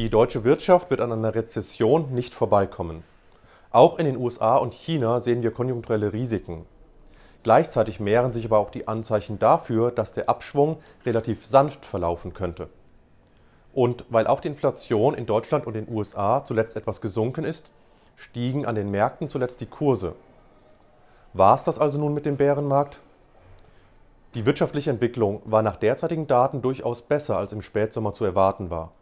Die deutsche Wirtschaft wird an einer Rezession nicht vorbeikommen. Auch in den USA und China sehen wir konjunkturelle Risiken. Gleichzeitig mehren sich aber auch die Anzeichen dafür, dass der Abschwung relativ sanft verlaufen könnte. Und weil auch die Inflation in Deutschland und den USA zuletzt etwas gesunken ist, stiegen an den Märkten zuletzt die Kurse. War es das also nun mit dem Bärenmarkt? Die wirtschaftliche Entwicklung war nach derzeitigen Daten durchaus besser, als im Spätsommer zu erwarten war.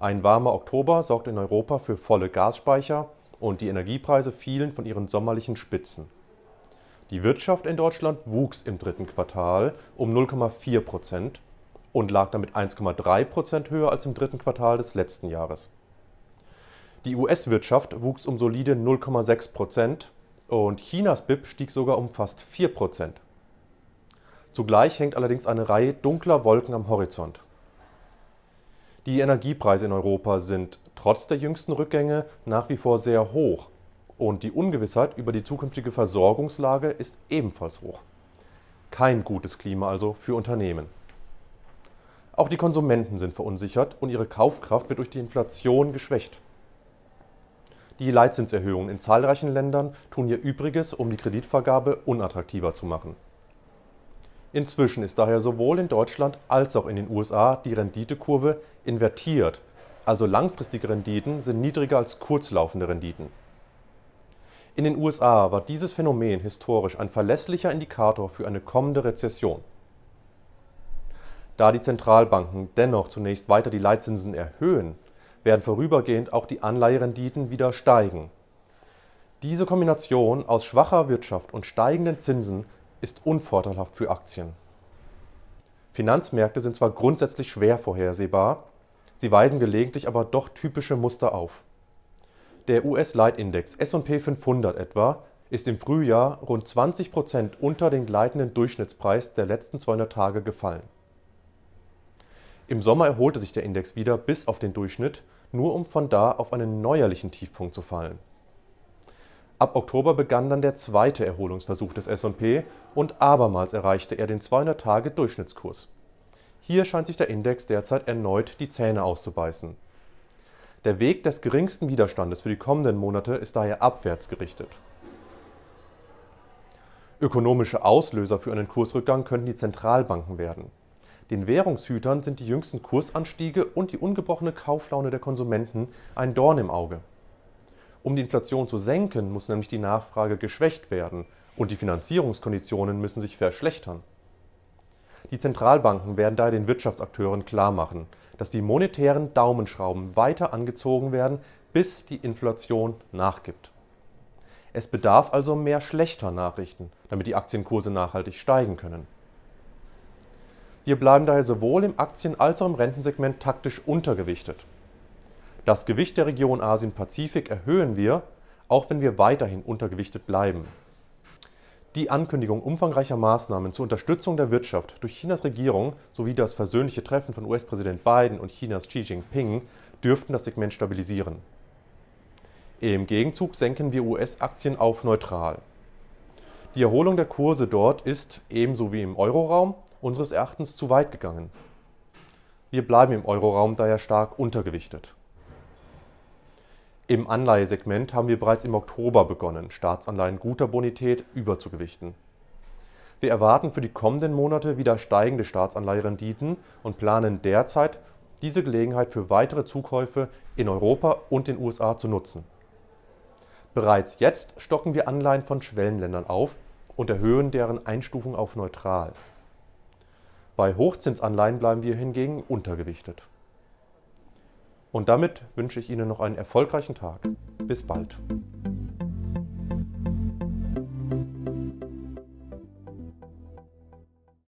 Ein warmer Oktober sorgt in Europa für volle Gasspeicher und die Energiepreise fielen von ihren sommerlichen Spitzen. Die Wirtschaft in Deutschland wuchs im dritten Quartal um 0,4 Prozent und lag damit 1,3 Prozent höher als im dritten Quartal des letzten Jahres. Die US-Wirtschaft wuchs um solide 0,6 Prozent und Chinas BIP stieg sogar um fast 4 Prozent. Zugleich hängt allerdings eine Reihe dunkler Wolken am Horizont. Die Energiepreise in Europa sind trotz der jüngsten Rückgänge nach wie vor sehr hoch und die Ungewissheit über die zukünftige Versorgungslage ist ebenfalls hoch. Kein gutes Klima also für Unternehmen. Auch die Konsumenten sind verunsichert und ihre Kaufkraft wird durch die Inflation geschwächt. Die Leitzinserhöhungen in zahlreichen Ländern tun ihr Übriges, um die Kreditvergabe unattraktiver zu machen. Inzwischen ist daher sowohl in Deutschland als auch in den USA die Renditekurve invertiert, also langfristige Renditen sind niedriger als kurzlaufende Renditen. In den USA war dieses Phänomen historisch ein verlässlicher Indikator für eine kommende Rezession. Da die Zentralbanken dennoch zunächst weiter die Leitzinsen erhöhen, werden vorübergehend auch die Anleiherenditen wieder steigen. Diese Kombination aus schwacher Wirtschaft und steigenden Zinsen ist unvorteilhaft für Aktien. Finanzmärkte sind zwar grundsätzlich schwer vorhersehbar, sie weisen gelegentlich aber doch typische Muster auf. Der US-Leitindex SP 500 etwa ist im Frühjahr rund 20 Prozent unter den gleitenden Durchschnittspreis der letzten 200 Tage gefallen. Im Sommer erholte sich der Index wieder bis auf den Durchschnitt, nur um von da auf einen neuerlichen Tiefpunkt zu fallen. Ab Oktober begann dann der zweite Erholungsversuch des S&P und abermals erreichte er den 200-Tage-Durchschnittskurs. Hier scheint sich der Index derzeit erneut die Zähne auszubeißen. Der Weg des geringsten Widerstandes für die kommenden Monate ist daher abwärts gerichtet. Ökonomische Auslöser für einen Kursrückgang könnten die Zentralbanken werden. Den Währungshütern sind die jüngsten Kursanstiege und die ungebrochene Kauflaune der Konsumenten ein Dorn im Auge. Um die Inflation zu senken, muss nämlich die Nachfrage geschwächt werden und die Finanzierungskonditionen müssen sich verschlechtern. Die Zentralbanken werden daher den Wirtschaftsakteuren klarmachen, dass die monetären Daumenschrauben weiter angezogen werden, bis die Inflation nachgibt. Es bedarf also mehr schlechter Nachrichten, damit die Aktienkurse nachhaltig steigen können. Wir bleiben daher sowohl im Aktien- als auch im Rentensegment taktisch untergewichtet. Das Gewicht der Region Asien-Pazifik erhöhen wir, auch wenn wir weiterhin untergewichtet bleiben. Die Ankündigung umfangreicher Maßnahmen zur Unterstützung der Wirtschaft durch Chinas Regierung sowie das versöhnliche Treffen von US-Präsident Biden und Chinas Xi Jinping dürften das Segment stabilisieren. Im Gegenzug senken wir US-Aktien auf neutral. Die Erholung der Kurse dort ist, ebenso wie im Euroraum, unseres Erachtens zu weit gegangen. Wir bleiben im Euroraum daher stark untergewichtet. Im Anleihesegment haben wir bereits im Oktober begonnen, Staatsanleihen guter Bonität überzugewichten. Wir erwarten für die kommenden Monate wieder steigende Staatsanleiherenditen und planen derzeit, diese Gelegenheit für weitere Zukäufe in Europa und den USA zu nutzen. Bereits jetzt stocken wir Anleihen von Schwellenländern auf und erhöhen deren Einstufung auf neutral. Bei Hochzinsanleihen bleiben wir hingegen untergewichtet. Und damit wünsche ich Ihnen noch einen erfolgreichen Tag. Bis bald.